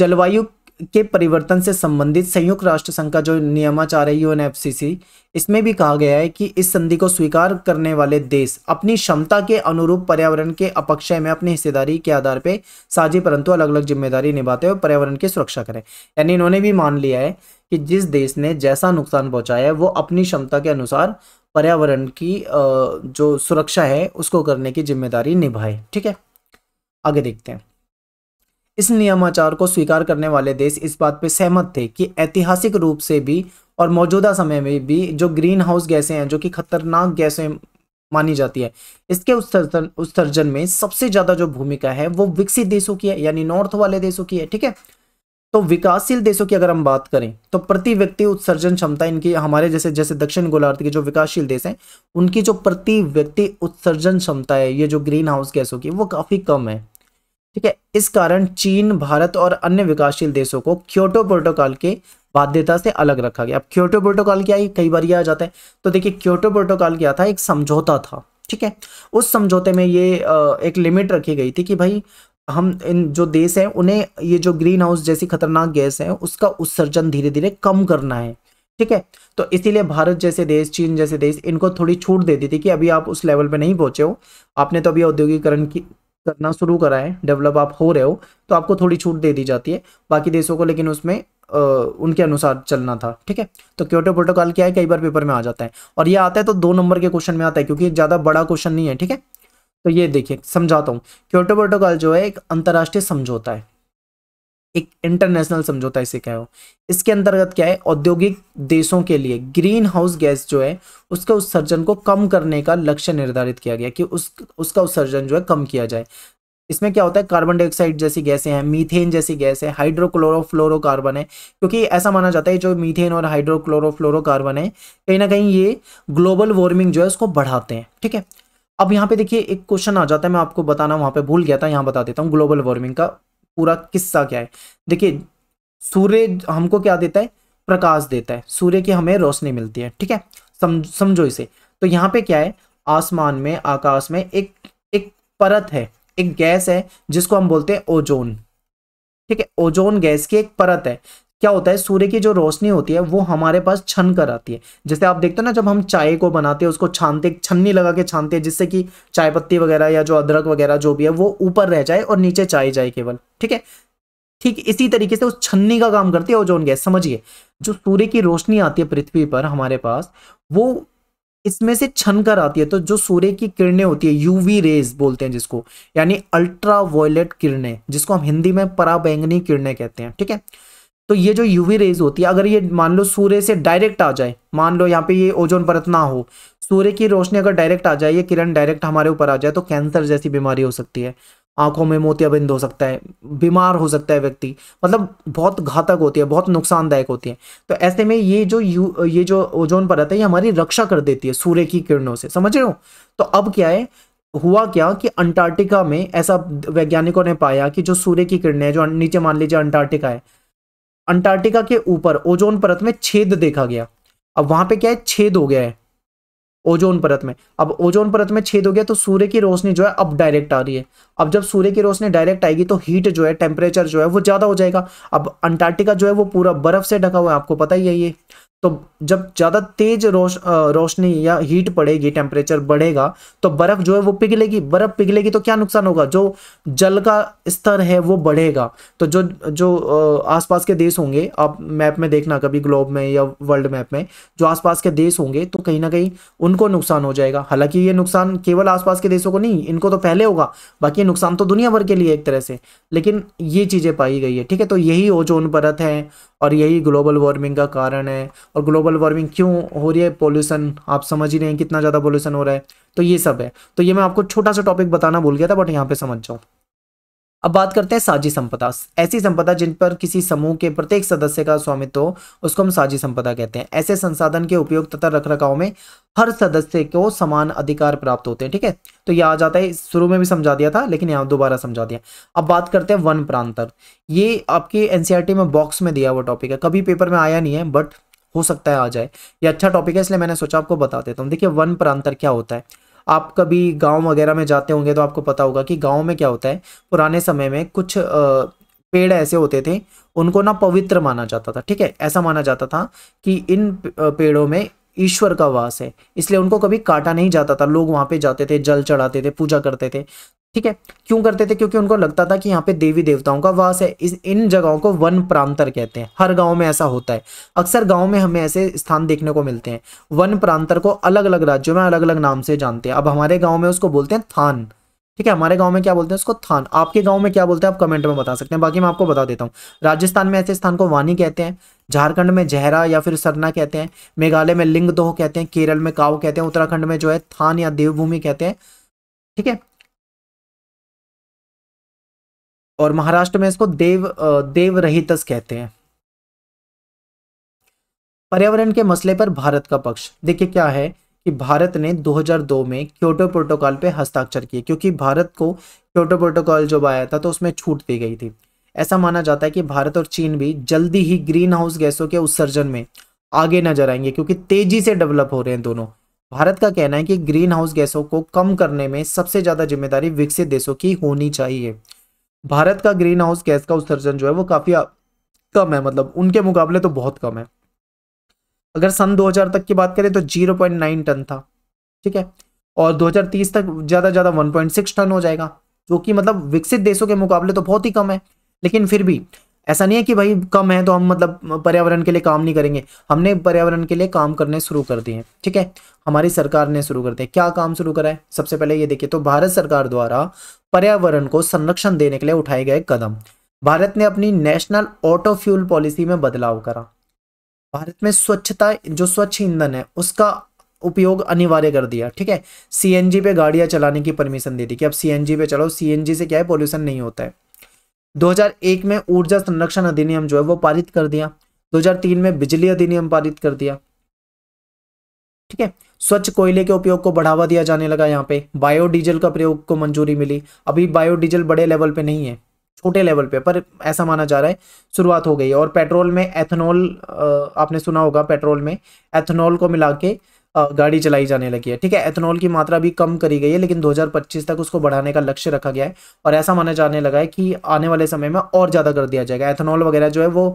जलवायु के परिवर्तन से संबंधित संयुक्त राष्ट्र संघ का जो नियमाचार है यूएनएफसीसी इसमें भी कहा गया है कि इस संधि को स्वीकार करने वाले देश अपनी क्षमता के अनुरूप पर्यावरण के अपक्षय में अपनी हिस्सेदारी के आधार पर साझी परंतु अलग अलग जिम्मेदारी निभाते हुए पर्यावरण की सुरक्षा करें यानी इन्होंने भी मान लिया है कि जिस देश ने जैसा नुकसान पहुंचाया है वो अपनी क्षमता के अनुसार पर्यावरण की जो सुरक्षा है उसको करने की जिम्मेदारी निभाए ठीक है आगे देखते हैं इस नियमाचार को स्वीकार करने वाले देश इस बात पर सहमत थे कि ऐतिहासिक रूप से भी और मौजूदा समय में भी जो ग्रीन हाउस गैसें हैं जो कि खतरनाक गैसें मानी जाती है इसके उत्सर्जन उत्सर्जन में सबसे ज़्यादा जो भूमिका है वो विकसित देशों की है यानी नॉर्थ वाले देशों की है ठीक है तो विकासशील देशों की अगर हम बात करें तो प्रति व्यक्ति उत्सर्जन क्षमता इनकी हमारे जैसे जैसे दक्षिण गोलार्ध के जो विकासशील देश हैं उनकी जो प्रति व्यक्ति उत्सर्जन क्षमता है ये जो ग्रीन हाउस गैसों की वो काफ़ी कम है ठीक है इस कारण चीन भारत और अन्य विकासशील देशों को क्योटो प्रोटोकॉल के बाध्यता से अलग रखा गया अब क्योटो प्रोटोकॉल क्या है कई बार ये आ जाता है तो देखिए क्योटो प्रोटोकॉल क्या था एक समझौता था ठीक है उस समझौते में ये एक लिमिट रखी गई थी कि भाई हम इन जो देश हैं उन्हें ये जो ग्रीन हाउस जैसी खतरनाक गैस है उसका उत्सर्जन धीरे धीरे कम करना है ठीक है तो इसीलिए भारत जैसे देश चीन जैसे देश इनको थोड़ी छूट दे दी थी कि अभी आप उस लेवल पे नहीं पहुंचे हो आपने तो अभी औद्योगिकरण की करना शुरू करा है डेवलप आप हो रहे हो तो आपको थोड़ी छूट दे दी जाती है बाकी देशों को लेकिन उसमें आ, उनके अनुसार चलना था ठीक है तो क्योटो प्रोटोकॉल क्या है कई बार पेपर में आ जाता है और ये आता है तो दो नंबर के क्वेश्चन में आता है क्योंकि ज़्यादा बड़ा क्वेश्चन नहीं है ठीक है तो ये देखिए समझाता हूँ क्योटो प्रोटोकॉल जो है एक अंतर्राष्ट्रीय समझौता है एक इंटरनेशनल समझौता इसे कहो इसके अंतर्गत क्या है औद्योगिक देशों के लिए ग्रीन हाउस गैस जो है उसका उत्सर्जन को कम करने का लक्ष्य निर्धारित किया गया कि उस उसका उत्सर्जन जो है कम किया जाए इसमें क्या होता है कार्बन डाइऑक्साइड जैसी गैसें हैं मीथेन जैसी गैस है हाइड्रोक्लोरोफ्लोरोकार्बन है क्योंकि ऐसा माना जाता है जो मीथेन और हाइड्रोक्लोरोफ्लोरोकार्बन है कहीं ना कहीं ये ग्लोबल वार्मिंग जो है उसको बढ़ाते हैं ठीक है अब यहाँ पे देखिए एक क्वेश्चन आ जाता है मैं आपको बताना वहाँ पे भूल गया था यहाँ बता देता हूँ ग्लोबल वार्मिंग का पूरा किस्सा क्या है देखिए सूर्य हमको क्या देता है प्रकाश देता है सूर्य की हमें रोशनी मिलती है ठीक है समझो इसे तो यहाँ पे क्या है आसमान में आकाश में एक एक परत है एक गैस है जिसको हम बोलते हैं ओजोन ठीक है ओजोन गैस की एक परत है क्या होता है सूर्य की जो रोशनी होती है वो हमारे पास छन कर आती है जैसे आप देखते हो ना जब हम चाय को बनाते हैं उसको छानते छन्नी लगा के छानते हैं जिससे कि चाय पत्ती वगैरह या जो अदरक वगैरह जो भी है वो ऊपर रह जाए और नीचे चाय जाए केवल ठीक है ठीक इसी तरीके से उस छन्नी का काम करती है ओजोन गैस समझिए जो सूर्य की रोशनी आती है पृथ्वी पर हमारे पास वो इसमें से छन कर आती है तो जो सूर्य की किरणें होती है यूवी रेज बोलते हैं जिसको यानी अल्ट्रा वायलेट किरणें जिसको हम हिंदी में पराबैंगनी किरणें कहते हैं ठीक है तो ये जो यूवी रेज होती है अगर ये मान लो सूर्य से डायरेक्ट आ जाए मान लो यहाँ पे ये ओजोन परत ना हो सूर्य की रोशनी अगर डायरेक्ट आ जाए ये किरण डायरेक्ट हमारे ऊपर आ जाए तो कैंसर जैसी बीमारी हो सकती है आंखों में मोतियाबिंद हो सकता है बीमार हो सकता है व्यक्ति मतलब बहुत घातक होती है बहुत नुकसानदायक होती है तो ऐसे में ये जो यू ये जो ओजोन परत है ये हमारी रक्षा कर देती है सूर्य की किरणों से समझ रहे हो तो अब क्या है हुआ क्या कि अंटार्कटिका में ऐसा वैज्ञानिकों ने पाया कि जो सूर्य की किरणें हैं जो नीचे मान लीजिए अंटार्कटिका है अंटार्कटिका के ऊपर ओजोन परत में छेद देखा गया अब वहां पे क्या है छेद हो गया है ओजोन परत में अब ओजोन परत में छेद हो गया तो सूर्य की रोशनी जो है अब डायरेक्ट आ रही है अब जब सूर्य की रोशनी डायरेक्ट आएगी तो हीट जो है टेम्परेचर जो है वो ज़्यादा हो जाएगा अब अंटार्कटिका जो है वो पूरा बर्फ से ढका हुआ है आपको पता ही है ये तो जब ज़्यादा तेज रोश रोशनी या हीट पड़ेगी टेम्परेचर बढ़ेगा तो बर्फ़ जो है वो पिघलेगी बर्फ़ पिघलेगी तो क्या नुकसान होगा जो जल का स्तर है वो बढ़ेगा तो जो जो आसपास के देश होंगे आप मैप में देखना कभी ग्लोब में या वर्ल्ड मैप में जो आसपास के देश होंगे तो कहीं ना कहीं उनको नुकसान हो जाएगा हालांकि ये नुकसान केवल आसपास के देशों को नहीं इनको तो पहले होगा बाकी नुकसान तो दुनिया भर के लिए एक तरह से लेकिन ये चीज़ें पाई गई है ठीक है तो यही ओजोन परत है और यही ग्लोबल वार्मिंग का कारण है और ग्लोबल वार्मिंग क्यों हो रही है पोल्यूशन आप समझ ही रहे हैं कितना ज़्यादा पोल्यूशन हो रहा है तो ये सब है तो ये मैं आपको छोटा सा टॉपिक बताना भूल गया था बट यहाँ पे समझ जाओ अब बात करते हैं साझी संपदा ऐसी संपदा जिन पर किसी समूह के प्रत्येक सदस्य का स्वामित्व हो उसको हम साझी संपदा कहते हैं ऐसे संसाधन के उपयोग तथा रखरखाव में हर सदस्य को समान अधिकार प्राप्त होते हैं ठीक है तो ये आ जाता है शुरू में भी समझा दिया था लेकिन यहाँ दोबारा समझा दिया अब बात करते हैं वन प्रांतर ये आपके एनसीईआरटी e में बॉक्स में दिया हुआ टॉपिक है कभी पेपर में आया नहीं है बट हो सकता है आ जाए ये अच्छा टॉपिक है इसलिए मैंने सोचा आपको बता देता हूँ देखिए वन प्रांतर क्या होता है आप कभी गांव वगैरह में जाते होंगे तो आपको पता होगा कि गांव में क्या होता है पुराने समय में कुछ पेड़ ऐसे होते थे उनको ना पवित्र माना जाता था ठीक है ऐसा माना जाता था कि इन पेड़ों में ईश्वर का वास है इसलिए उनको कभी काटा नहीं जाता था लोग वहां पे जाते थे जल चढ़ाते थे पूजा करते थे ठीक है क्यों करते थे क्योंकि उनको लगता था कि यहाँ पे देवी देवताओं का वास है इस इन जगहों को वन प्रांतर कहते हैं हर गांव में ऐसा होता है अक्सर गांव में हमें ऐसे स्थान देखने को मिलते हैं वन प्रांतर को अलग अलग राज्यों में अलग अलग नाम से जानते हैं अब हमारे गांव में उसको बोलते हैं थान ठीक है हमारे गांव में क्या बोलते हैं उसको थान आपके गांव में क्या बोलते हैं आप कमेंट में बता सकते हैं बाकी मैं आपको बता देता हूं राजस्थान में ऐसे स्थान को वानी कहते हैं झारखंड में जहरा या फिर सरना कहते हैं मेघालय में लिंग दोह कहते हैं केरल में काव कहते हैं उत्तराखंड में जो है थान या देवभूमि कहते हैं ठीक है और महाराष्ट्र में इसको देव देव कहते हैं पर्यावरण के मसले पर भारत का पक्ष देखिए क्या है कि भारत ने 2002 में क्योटो प्रोटोकॉल पे हस्ताक्षर किए क्योंकि भारत को क्योटो प्रोटोकॉल जब आया था तो उसमें छूट दी गई थी ऐसा माना जाता है कि भारत और चीन भी जल्दी ही ग्रीन हाउस गैसों के उत्सर्जन में आगे नजर आएंगे क्योंकि तेजी से डेवलप हो रहे हैं दोनों भारत का कहना है कि ग्रीन हाउस गैसों को कम करने में सबसे ज़्यादा जिम्मेदारी विकसित देशों की होनी चाहिए भारत का ग्रीन हाउस गैस का उत्सर्जन जो है वो काफ़ी कम है मतलब उनके मुकाबले तो बहुत कम है अगर सन 2000 तक की बात करें तो 0.9 टन था ठीक है और 2030 तक ज़्यादा ज़्यादा 1.6 टन हो जाएगा जो कि मतलब विकसित देशों के मुकाबले तो बहुत ही कम है लेकिन फिर भी ऐसा नहीं है कि भाई कम है तो हम मतलब पर्यावरण के लिए काम नहीं करेंगे हमने पर्यावरण के लिए काम करने शुरू कर दिए ठीक है हमारी सरकार ने शुरू कर दिया क्या काम शुरू करा है सबसे पहले ये देखिए तो भारत सरकार द्वारा पर्यावरण को संरक्षण देने के लिए उठाए गए कदम भारत ने अपनी नेशनल ऑटो फ्यूल पॉलिसी में बदलाव करा भारत में स्वच्छता जो स्वच्छ ईंधन है उसका उपयोग अनिवार्य कर दिया ठीक है सीएनजी पे गाड़ियां चलाने की परमिशन दे दी कि अब सीएनजी पे चलाओ सीएनजी से क्या है पॉल्यूशन नहीं होता है 2001 में ऊर्जा संरक्षण अधिनियम जो है वो पारित कर दिया 2003 में बिजली अधिनियम पारित कर दिया ठीक है स्वच्छ कोयले के उपयोग को बढ़ावा दिया जाने लगा यहाँ पे बायोडीजल का प्रयोग को मंजूरी मिली अभी बायोडीजल बड़े लेवल पे नहीं है छोटे लेवल पे पर ऐसा माना जा रहा है शुरुआत हो गई है और पेट्रोल में एथेनॉल आपने सुना होगा पेट्रोल में एथेनॉल को मिला के गाड़ी चलाई जाने लगी है ठीक है एथेनॉल की मात्रा भी कम करी गई है लेकिन 2025 तक उसको बढ़ाने का लक्ष्य रखा गया है और ऐसा माना जाने लगा है कि आने वाले समय में और ज़्यादा कर दिया जाएगा एथेनॉल वगैरह जो है वो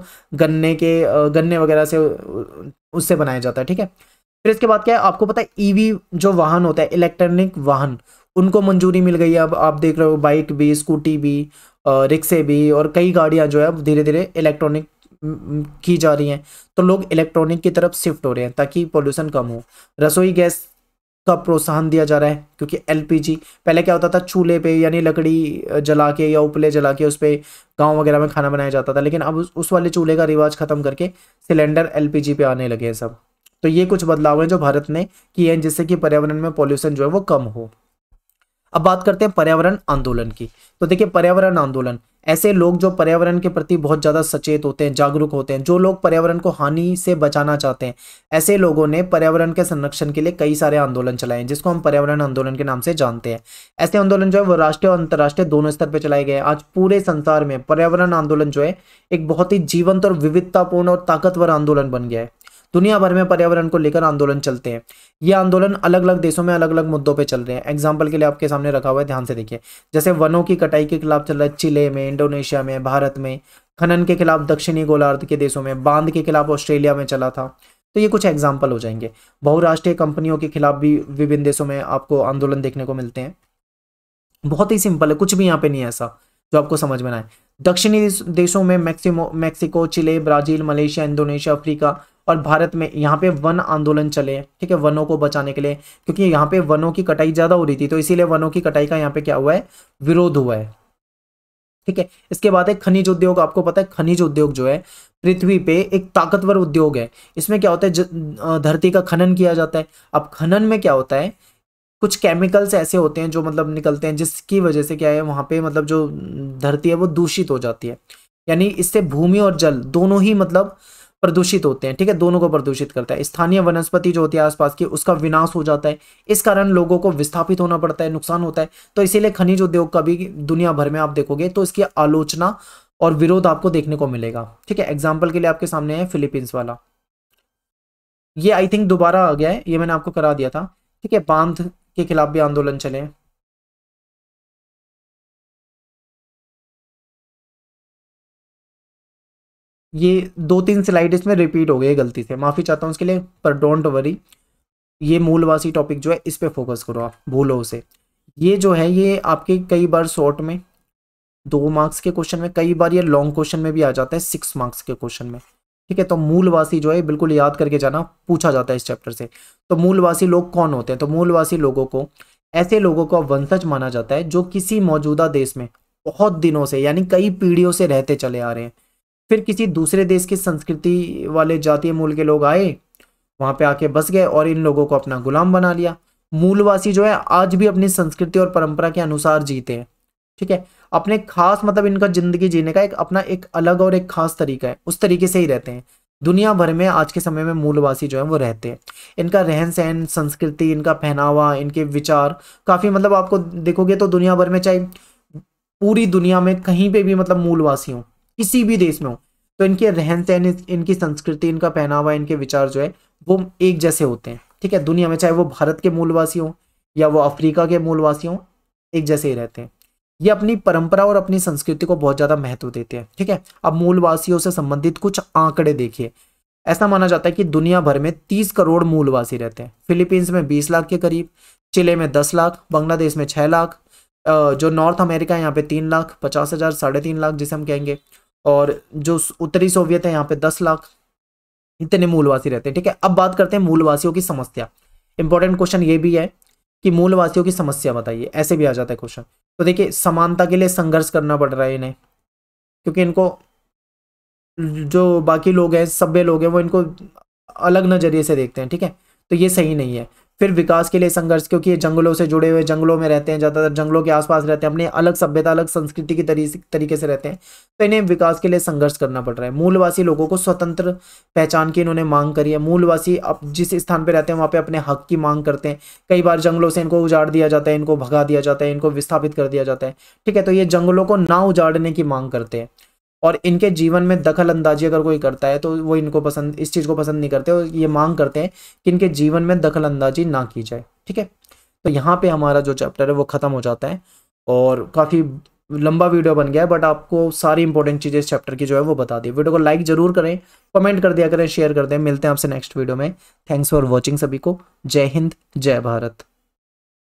गन्ने के गन्ने वगैरह से उससे बनाया जाता है ठीक है फिर इसके बाद क्या है आपको पता है ईवी e जो वाहन होता है इलेक्ट्रॉनिक वाहन उनको मंजूरी मिल गई है अब आप देख रहे हो बाइक भी स्कूटी भी रिक्शे भी और कई गाड़ियाँ जो है धीरे धीरे इलेक्ट्रॉनिक की जा रही हैं तो लोग इलेक्ट्रॉनिक की तरफ शिफ्ट हो रहे हैं ताकि पोल्यूशन कम हो रसोई गैस का प्रोत्साहन दिया जा रहा है क्योंकि एलपीजी पहले क्या होता था चूल्हे पे यानी लकड़ी जला के या उपले जला के उस पर गाँव वगैरह में खाना बनाया जाता था लेकिन अब उस, उस वाले चूल्हे का रिवाज ख़त्म करके सिलेंडर एलपीजी पे आने लगे हैं सब तो ये कुछ बदलाव हैं जो भारत ने किए हैं जिससे कि पर्यावरण में पॉल्यूशन जो है वो कम हो अब बात करते हैं पर्यावरण आंदोलन की तो देखिए पर्यावरण आंदोलन ऐसे लोग जो पर्यावरण के प्रति बहुत ज़्यादा सचेत होते हैं जागरूक होते हैं जो लोग पर्यावरण को हानि से बचाना चाहते हैं ऐसे लोगों ने पर्यावरण के संरक्षण के लिए कई सारे आंदोलन चलाए हैं जिसको हम पर्यावरण आंदोलन के नाम से जानते हैं ऐसे आंदोलन जो है वो राष्ट्रीय और अंतर्राष्ट्रीय दोनों स्तर पर चलाए गए आज पूरे संसार में पर्यावरण आंदोलन जो है एक बहुत ही जीवंत और विविधतापूर्ण और ताकतवर आंदोलन बन गया है दुनिया भर में पर्यावरण को लेकर आंदोलन चलते हैं ये आंदोलन अलग अलग देशों में अलग अलग मुद्दों पर चल रहे हैं एग्जाम्पल के लिए आपके सामने रखा हुआ है ध्यान से देखिए जैसे वनों की कटाई के खिलाफ चल रहा है चिले में इंडोनेशिया में भारत में खनन के खिलाफ दक्षिणी गोलार्ध के देशों में बांध के खिलाफ ऑस्ट्रेलिया में चला था तो ये कुछ एग्जाम्पल हो जाएंगे बहुराष्ट्रीय कंपनियों के खिलाफ भी विभिन्न देशों में आपको आंदोलन देखने को मिलते हैं बहुत ही सिंपल है कुछ भी यहाँ पे नहीं ऐसा जो आपको समझ में आए दक्षिणी देशों में मैक्सिमो Mexico Chile Brazil Malaysia Indonesia Africa और भारत में यहाँ पे वन आंदोलन चले ठीक है वनों को बचाने के लिए क्योंकि यहाँ पे वनों की कटाई ज़्यादा हो रही थी तो इसीलिए वनों की कटाई का यहाँ पे क्या हुआ है विरोध हुआ है ठीक है इसके बाद है खनिज उद्योग आपको पता है खनिज उद्योग जो है पृथ्वी पे एक ताकतवर उद्योग है इसमें क्या होता है धरती का खनन किया जाता है अब खनन में क्या होता है कुछ केमिकल्स ऐसे होते हैं जो मतलब निकलते हैं जिसकी वजह से क्या है वहाँ पे मतलब जो धरती है वो दूषित हो जाती है यानी इससे भूमि और जल दोनों ही मतलब प्रदूषित होते हैं ठीक है दोनों को प्रदूषित करता है स्थानीय वनस्पति जो होती है आसपास की उसका विनाश हो जाता है इस कारण लोगों को विस्थापित होना पड़ता है नुकसान होता है तो इसीलिए खनिज उद्योग का भी दुनिया भर में आप देखोगे तो इसकी आलोचना और विरोध आपको देखने को मिलेगा ठीक है एग्जाम्पल के लिए आपके सामने है फिलीपींस वाला ये आई थिंक दोबारा आ गया है ये मैंने आपको करा दिया था ठीक है बांध के खिलाफ भी आंदोलन चले ये दो तीन स्लाइड इसमें रिपीट हो गई गलती से माफ़ी चाहता हूँ उसके लिए पर डोंट वरी ये मूलवासी टॉपिक जो है इस पर फोकस करो आप भूलो उसे ये जो है ये आपके कई बार शॉर्ट में दो मार्क्स के क्वेश्चन में कई बार ये लॉन्ग क्वेश्चन में भी आ जाता है सिक्स मार्क्स के क्वेश्चन में ठीक है तो मूलवासी जो है बिल्कुल याद करके जाना पूछा जाता है इस चैप्टर से तो मूलवासी लोग कौन होते हैं तो मूलवासी लोगों को ऐसे लोगों को वंशज माना जाता है जो किसी मौजूदा देश में बहुत दिनों से यानी कई पीढ़ियों से रहते चले आ रहे हैं फिर किसी दूसरे देश की संस्कृति वाले जातीय मूल के लोग आए वहां पे आके बस गए और इन लोगों को अपना गुलाम बना लिया मूलवासी जो है आज भी अपनी संस्कृति और परंपरा के अनुसार जीते हैं ठीक है अपने खास मतलब इनका जिंदगी जीने का एक अपना एक अलग और एक खास तरीका है उस तरीके से ही रहते हैं दुनिया भर में आज के समय में मूलवासी जो है वो रहते हैं इनका रहन सहन संस्कृति इनका पहनावा इनके विचार काफ़ी मतलब आपको देखोगे तो दुनिया भर में चाहे पूरी दुनिया में कहीं पे भी मतलब मूलवासी हों किसी भी देश में हो तो इनके रहन सहन इनकी संस्कृति इनका पहनावा इनके विचार जो है वो एक जैसे होते हैं ठीक है दुनिया में चाहे वो भारत के मूलवासी हों या वो अफ्रीका के मूलवासी हों एक जैसे ही रहते हैं ये अपनी परंपरा और अपनी संस्कृति को बहुत ज़्यादा महत्व देते हैं ठीक है अब मूलवासियों से संबंधित कुछ आंकड़े देखिए ऐसा माना जाता है कि दुनिया भर में 30 करोड़ मूलवासी रहते हैं फिलीपींस में 20 लाख के करीब चिले में 10 लाख बांग्लादेश में 6 लाख जो नॉर्थ अमेरिका है यहाँ पे तीन लाख पचास हज़ार साढ़े तीन लाख जिसे हम कहेंगे और जो उत्तरी सोवियत है यहाँ पे दस लाख इतने मूलवासी रहते हैं ठीक है अब बात करते हैं मूलवासियों की समस्या इंपॉर्टेंट क्वेश्चन ये भी है कि मूलवासियों की समस्या बताइए ऐसे भी आ जाता है क्वेश्चन तो देखिए समानता के लिए संघर्ष करना पड़ रहा है इन्हें क्योंकि इनको जो बाकी लोग हैं सभ्य लोग हैं वो इनको अलग नज़रिए से देखते हैं ठीक है तो ये सही नहीं है फिर विकास के लिए संघर्ष क्योंकि ये जंगलों से जुड़े हुए जंगलों में रहते हैं ज़्यादातर जंगलों के आसपास रहते हैं अपने अलग सभ्यता अलग संस्कृति की तरीके से रहते हैं तो इन्हें विकास के लिए संघर्ष करना पड़ रहा है मूलवासी लोगों को स्वतंत्र पहचान की इन्होंने मांग करी है मूलवासी अब जिस स्थान पर रहते हैं वहाँ पर अपने हक की मांग करते हैं कई बार जंगलों से इनको उजाड़ दिया जाता है इनको भगा दिया जाता है इनको विस्थापित कर दिया जाता है ठीक है तो ये जंगलों को ना उजाड़ने की मांग करते हैं और इनके जीवन में दखल अंदाजी अगर कोई करता है तो वो इनको पसंद इस चीज़ को पसंद नहीं करते और ये मांग करते हैं कि इनके जीवन में दखल अंदाजी ना की जाए ठीक है तो यहाँ पे हमारा जो चैप्टर है वो ख़त्म हो जाता है और काफ़ी लंबा वीडियो बन गया है बट आपको सारी इंपॉर्टेंट चीज़ें इस चैप्टर की जो है वो बता दी वीडियो को लाइक जरूर करें कमेंट कर दिया करें शेयर कर दें मिलते हैं आपसे नेक्स्ट वीडियो में थैंक्स फॉर वॉचिंग सभी को जय हिंद जय भारत